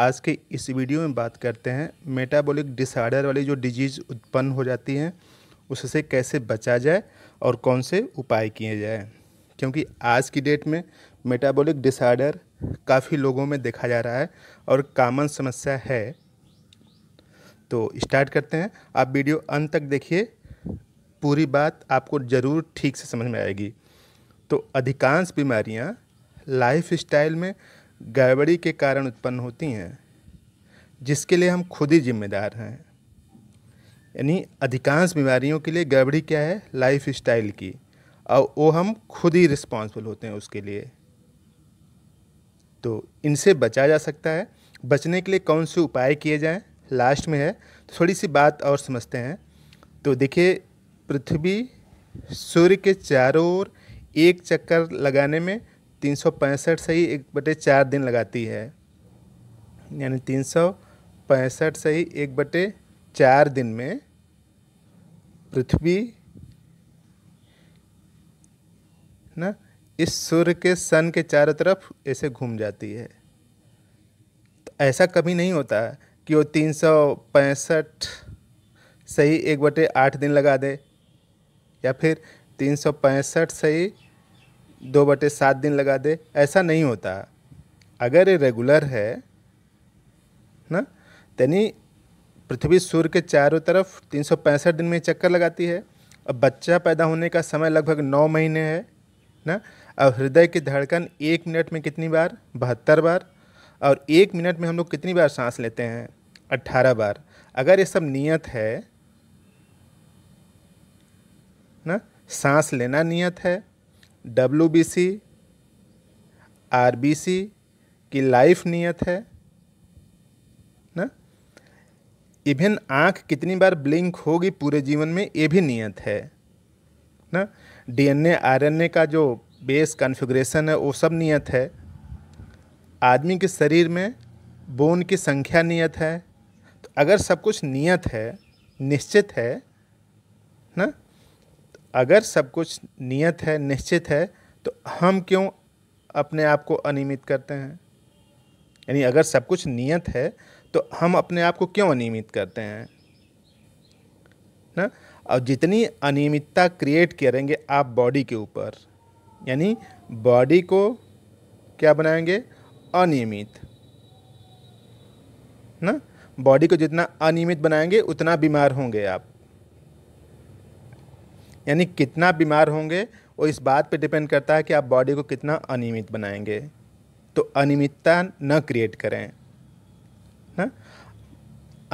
आज के इस वीडियो में बात करते हैं मेटाबॉलिक डिसऑर्डर वाली जो डिजीज़ उत्पन्न हो जाती हैं उससे कैसे बचा जाए और कौन से उपाय किए जाए क्योंकि आज की डेट में मेटाबॉलिक डिसऑर्डर काफ़ी लोगों में देखा जा रहा है और कामन समस्या है तो स्टार्ट करते हैं आप वीडियो अंत तक देखिए पूरी बात आपको ज़रूर ठीक से समझ में आएगी तो अधिकांश बीमारियां लाइफ स्टाइल में गड़बड़ी के कारण उत्पन्न होती हैं जिसके लिए हम खुद ही जिम्मेदार हैं यानी अधिकांश बीमारियों के लिए गड़बड़ी क्या है लाइफ स्टाइल की और वो हम खुद ही रिस्पॉन्सिबल होते हैं उसके लिए तो इनसे बचा जा सकता है बचने के लिए कौन से उपाय किए जाएं लास्ट में है तो थोड़ी सी बात और समझते हैं तो देखिए पृथ्वी सूर्य के चारों ओर एक चक्कर लगाने में तीन सौ पैंसठ से ही एक बटे चार दिन लगाती है यानी तीन सौ पैंसठ से ही एक बटे चार दिन में पृथ्वी ना इस सूर्य के सन के चारों तरफ ऐसे घूम जाती है तो ऐसा कभी नहीं होता कि वो तीन सौ पैंसठ सही एक बटे आठ दिन लगा दे या फिर तीन सौ पैंसठ सही दो बटे सात दिन लगा दे ऐसा नहीं होता अगर ये रेगुलर है ना यानी पृथ्वी सूर्य के चारों तरफ तीन सौ पैंसठ दिन में चक्कर लगाती है और बच्चा पैदा होने का समय लगभग नौ महीने है ना और हृदय की धड़कन एक मिनट में कितनी बार बहत्तर बार और एक मिनट में हम लोग कितनी बार सांस लेते हैं अट्ठारह बार अगर ये सब नियत है ना सांस लेना नियत है W B C R B C की लाइफ नियत है ना इवन आँख कितनी बार ब्लिंक होगी पूरे जीवन में ये भी नियत है ना डीएनए आरएनए का जो बेस कॉन्फ़िगरेशन है वो सब नियत है आदमी के शरीर में बोन की संख्या नियत है तो अगर सब कुछ नियत है निश्चित है ना अगर सब कुछ नियत है निश्चित है तो हम क्यों अपने आप को अनियमित करते हैं यानी अगर सब कुछ नियत है तो हम अपने आप को क्यों अनियमित करते हैं ना और जितनी अनियमितता क्रिएट करेंगे आप बॉडी के ऊपर यानी बॉडी को क्या बनाएंगे अनियमित ना बॉडी को जितना अनियमित बनाएंगे उतना बीमार होंगे आप यानी कितना बीमार होंगे वो इस बात पे डिपेंड करता है कि आप बॉडी को कितना अनियमित बनाएंगे तो अनियमितता न क्रिएट करें ना हाँ?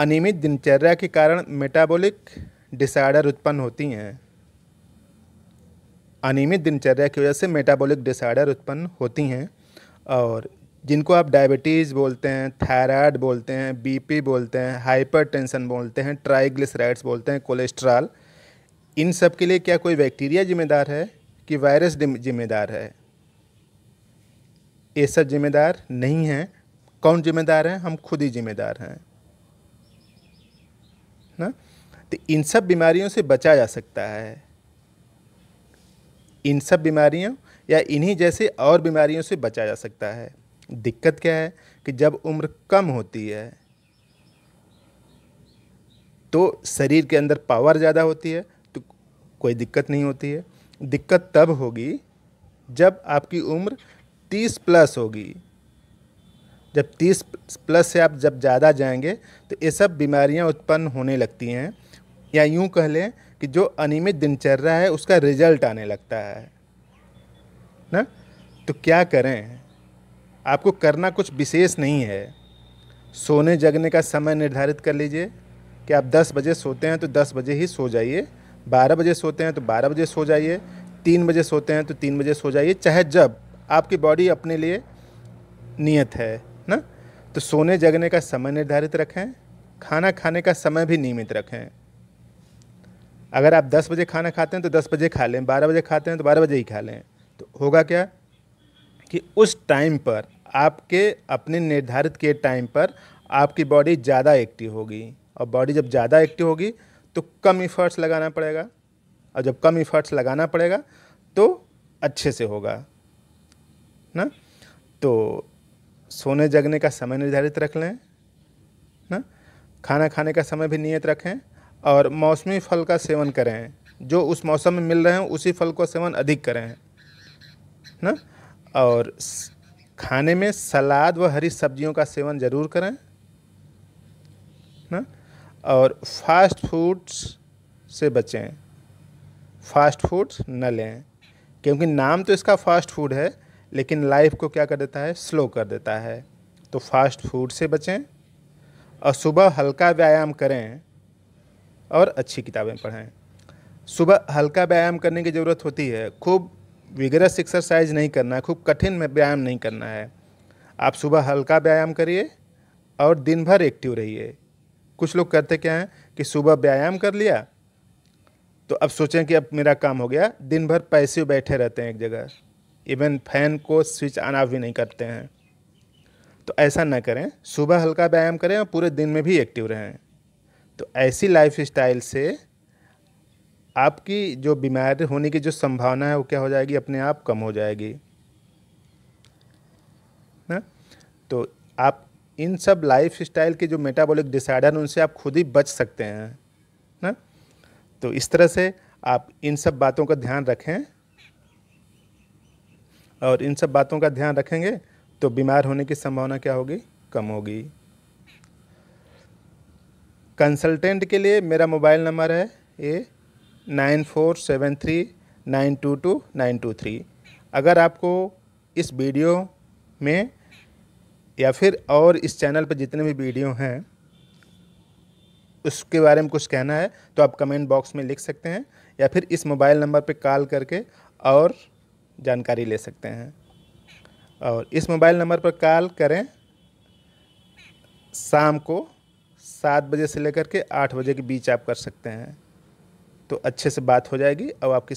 अनियमित दिनचर्या के कारण मेटाबॉलिक डिसऑर्डर उत्पन्न होती हैं अनियमित दिनचर्या की वजह से मेटाबॉलिक डिसऑर्डर उत्पन्न होती हैं और जिनको आप डायबिटीज़ बोलते हैं थायराइड बोलते हैं बीपी बोलते हैं हाइपरटेंशन बोलते हैं ट्राइग्लिसराइड्स बोलते हैं कोलेस्ट्रॉल इन सब के लिए क्या कोई बैक्टीरिया जिम्मेदार है कि वायरस जिम्मेदार है ये सब जिम्मेदार नहीं हैं कौन जिम्मेदार है हम खुद ही जिम्मेदार हैं ना तो इन सब बीमारियों से बचा जा सकता है इन सब बीमारियों या इन्हीं जैसे और बीमारियों से बचा जा सकता है दिक्कत क्या है कि जब उम्र कम होती है तो शरीर के अंदर पावर ज़्यादा होती है कोई दिक्कत नहीं होती है दिक्कत तब होगी जब आपकी उम्र तीस प्लस होगी जब तीस प्लस से आप जब ज़्यादा जाएंगे तो ये सब बीमारियां उत्पन्न होने लगती हैं या यूं कह लें कि जो अनियमित दिनचर्या है उसका रिजल्ट आने लगता है ना तो क्या करें आपको करना कुछ विशेष नहीं है सोने जगने का समय निर्धारित कर लीजिए कि आप 10 बजे सोते हैं तो 10 बजे ही सो जाइए बारह बजे सोते हैं तो बारह बजे सो जाइए तीन बजे सोते हैं तो तीन बजे सो जाइए चाहे जब आपकी बॉडी अपने लिए नियत है ना तो सोने जगने का समय निर्धारित रखें खाना खाने का समय भी नियमित रखें अगर आप 10 बजे खाना खाते हैं तो 10 बजे खा लें 12 बजे खाते हैं तो 12 बजे ही खा लें तो होगा क्या कि उस टाइम पर आपके अपने निर्धारित किए टाइम पर आपकी बॉडी ज़्यादा एक्टिव होगी और बॉडी जब ज़्यादा एक्टिव होगी तो कम इफ़र्ट्स लगाना पड़ेगा और जब कम इफ़र्ट्स लगाना पड़ेगा तो अच्छे से होगा ना तो सोने जगने का समय निर्धारित रख लें ना खाना खाने का समय भी नियत रखें और मौसमी फल का सेवन करें जो उस मौसम में मिल रहे हैं उसी फल का सेवन अधिक करें ना और खाने में सलाद व हरी सब्जियों का सेवन ज़रूर करें ना और फास्ट फूड्स से बचें फास्ट फूड्स न लें क्योंकि नाम तो इसका फास्ट फूड है लेकिन लाइफ को क्या कर देता है स्लो कर देता है तो फास्ट फूड से बचें और सुबह हल्का व्यायाम करें और अच्छी किताबें पढ़ें सुबह हल्का व्यायाम करने की ज़रूरत होती है खूब विगरस एक्सरसाइज नहीं करना है खूब कठिन व्यायाम नहीं करना है आप सुबह हल्का व्यायाम करिए और दिन भर एक्टिव रहिए कुछ लोग करते क्या हैं कि सुबह व्यायाम कर लिया तो अब सोचें कि अब मेरा काम हो गया दिन भर पैसे बैठे रहते हैं एक जगह इवन फैन को स्विच ऑफ भी नहीं करते हैं तो ऐसा ना करें सुबह हल्का व्यायाम करें और पूरे दिन में भी एक्टिव रहें तो ऐसी लाइफ स्टाइल से आपकी जो बीमार होने की जो संभावना है वो क्या हो जाएगी अपने आप कम हो जाएगी ना तो आप इन सब लाइफ स्टाइल के जो मेटाबॉलिक डिसऑर्डर उनसे आप खुद ही बच सकते हैं ना तो इस तरह से आप इन सब बातों का ध्यान रखें और इन सब बातों का ध्यान रखेंगे तो बीमार होने की संभावना क्या होगी कम होगी कंसल्टेंट के लिए मेरा मोबाइल नंबर है ए nine four seven three nine two two nine two three अगर आपको इस वीडियो में या फिर और इस चैनल पर जितने भी वीडियो हैं उसके बारे में कुछ कहना है तो आप कमेंट बॉक्स में लिख सकते हैं या फिर इस मोबाइल नंबर पर कॉल करके और जानकारी ले सकते हैं और इस मोबाइल नंबर पर कॉल करें शाम को सात बजे से लेकर के आठ बजे के बीच आप कर सकते हैं तो अच्छे से बात हो जाएगी अब आपकी